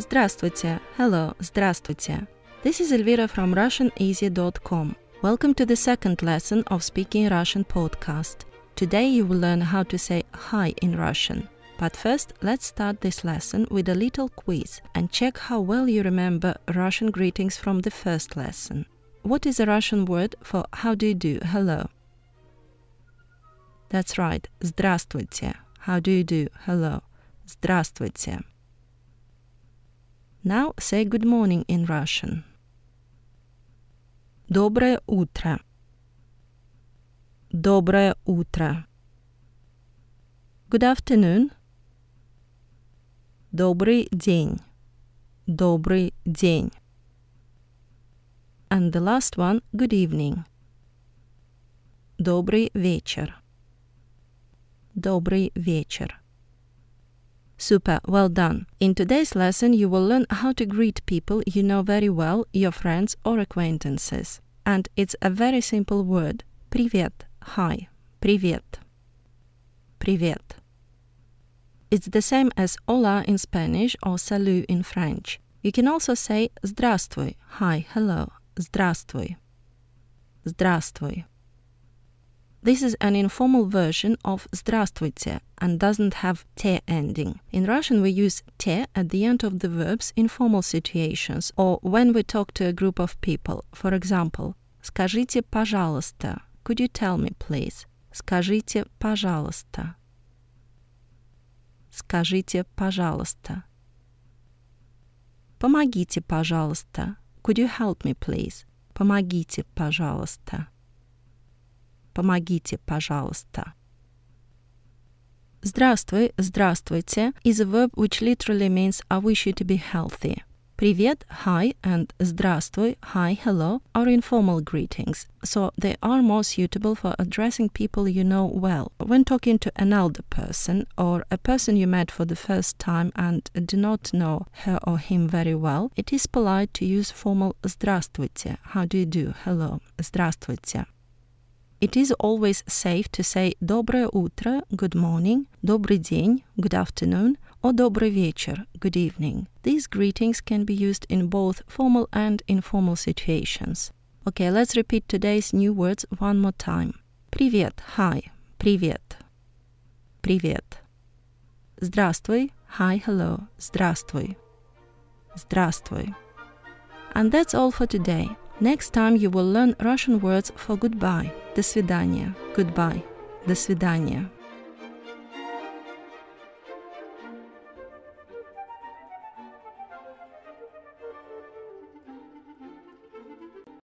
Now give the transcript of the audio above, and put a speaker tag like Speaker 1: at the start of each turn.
Speaker 1: Здравствуйте. Hello. Здравствуйте. This is Elvira from RussianEasy.com. Welcome to the second lesson of Speaking Russian podcast. Today you will learn how to say hi in Russian. But first, let's start this lesson with a little quiz and check how well you remember Russian greetings from the first lesson. What is a Russian word for how do you do? Hello. That's right. Здравствуйте. How do you do? Hello. Здравствуйте. Now say good morning in Russian. Доброе утро. Доброе утро. Good afternoon. Добрый день. Добрый день. And the last one, good evening. Добрый вечер. Добрый вечер. Super, well done. In today's lesson, you will learn how to greet people you know very well, your friends or acquaintances. And it's a very simple word. Привет. Hi. Привет. Привет. It's the same as hola in Spanish or salut in French. You can also say здравствуй. Hi, hello. Здравствуй. Здравствуй. This is an informal version of здравствуйте and doesn't have te ending. In Russian, we use te at the end of the verbs in formal situations or when we talk to a group of people. For example, скажите, пожалуйста. Could you tell me, please? Скажите, пожалуйста. Скажите, пожалуйста. Помогите, пожалуйста. Could you help me, please? Помогите, пожалуйста. Помогите, пожалуйста. Здравствуй, здравствуйте is a verb which literally means I wish you to be healthy. Привет, hi, and здравствуй, hi, hello are informal greetings, so they are more suitable for addressing people you know well. When talking to an elder person or a person you met for the first time and do not know her or him very well, it is polite to use formal здравствуйте, how do you do, hello, здравствуйте. It is always safe to say доброе утро, good morning, добрый день, good afternoon, or добрый вечер, good evening. These greetings can be used in both formal and informal situations. Okay, let's repeat today's new words one more time. Привет, hi. Привет. Привет. Здравствуй, hi, hello. Здравствуй. Здравствуй. And that's all for today. Next time you will learn Russian words for goodbye. До свидания. Goodbye. До свидания.